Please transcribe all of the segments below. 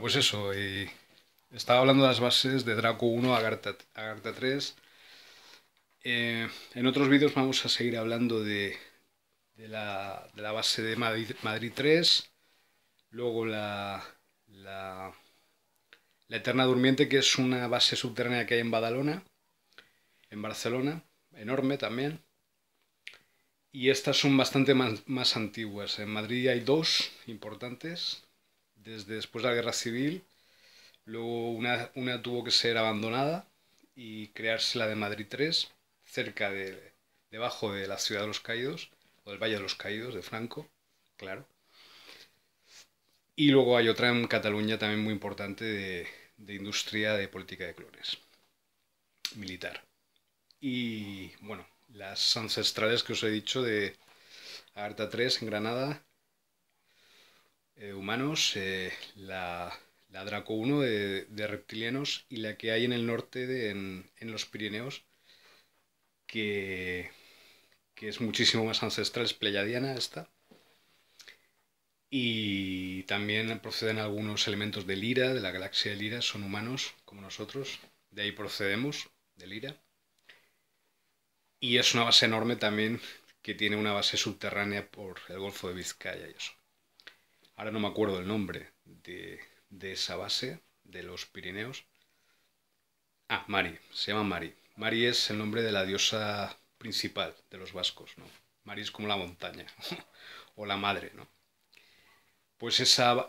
pues eso. estaba hablando de las bases de Draco 1 a Garta, 3. Eh, en otros vídeos vamos a seguir hablando de, la, base de Madrid, 3. Luego la, Eterna Durmiente, que es una base subterránea que hay en Badalona, en Barcelona, enorme también. Y estas son bastante más, antiguas. En Madrid hay dos importantes, desde después de la guerra civil. Luego una, tuvo que ser abandonada y crearse la de Madrid 3, cerca de, debajo de la ciudad de los caídos, o del Valle de los Caídos, de Franco, claro. Y luego hay otra en Cataluña también muy importante de, industria de política de clones, militar. Y bueno, las ancestrales que os he dicho de Arta 3 en Granada, eh, humanos, eh, la, la, Draco 1 de, reptilianos y la que hay en el norte, en, los Pirineos, que, que, es muchísimo más ancestral, es pleyadiana esta. Y también proceden algunos elementos de Lira, de la galaxia de Lira, son humanos como nosotros, de ahí procedemos, de Lira. Y es una base enorme también que tiene una base subterránea por el Golfo de Vizcaya y eso ahora no me acuerdo el nombre de, esa base de los Pirineos. Ah, Mari, se llama Mari. Mari es el nombre de la diosa principal de los vascos, ¿no? Mari es como la montaña, o la madre, ¿no? Pues esa,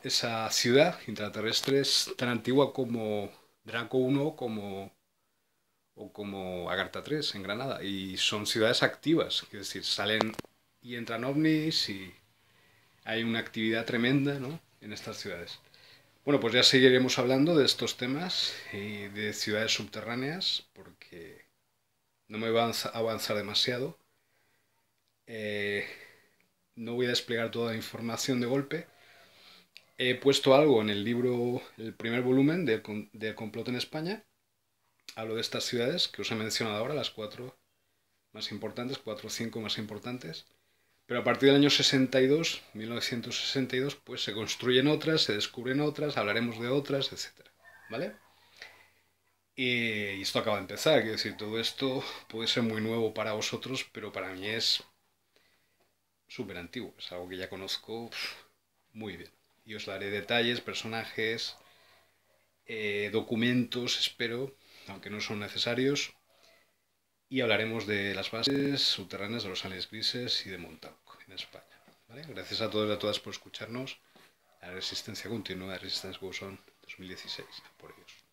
ciudad intraterrestre es tan antigua como Draco I como, o como Agartha 3 en Granada. Y son ciudades activas, es decir, salen y entran ovnis y hay una actividad tremenda ¿no? en estas ciudades. Bueno, pues ya seguiremos hablando de estos temas y de ciudades subterráneas, porque no me va a avanzar demasiado. Eh, no voy a desplegar toda la información de golpe. He puesto algo en el libro, el primer volumen del de complot en España. Hablo de estas ciudades que os he mencionado ahora, las cuatro más importantes, cuatro o cinco más importantes. Pero a partir del año 62, 1962, pues se construyen otras, se descubren otras, hablaremos de otras, etc. ¿Vale? Y esto acaba de empezar, quiero decir, todo esto puede ser muy nuevo para vosotros, pero para mí es súper antiguo, es algo que ya conozco muy bien. Y os daré detalles, personajes, eh, documentos, espero, aunque no son necesarios, y hablaremos de las bases subterráneas de los aliens grises y de Montauk en España. Gracias a todos y a todas por escucharnos. La resistencia continúa, Resistance Goes 2016, por ellos.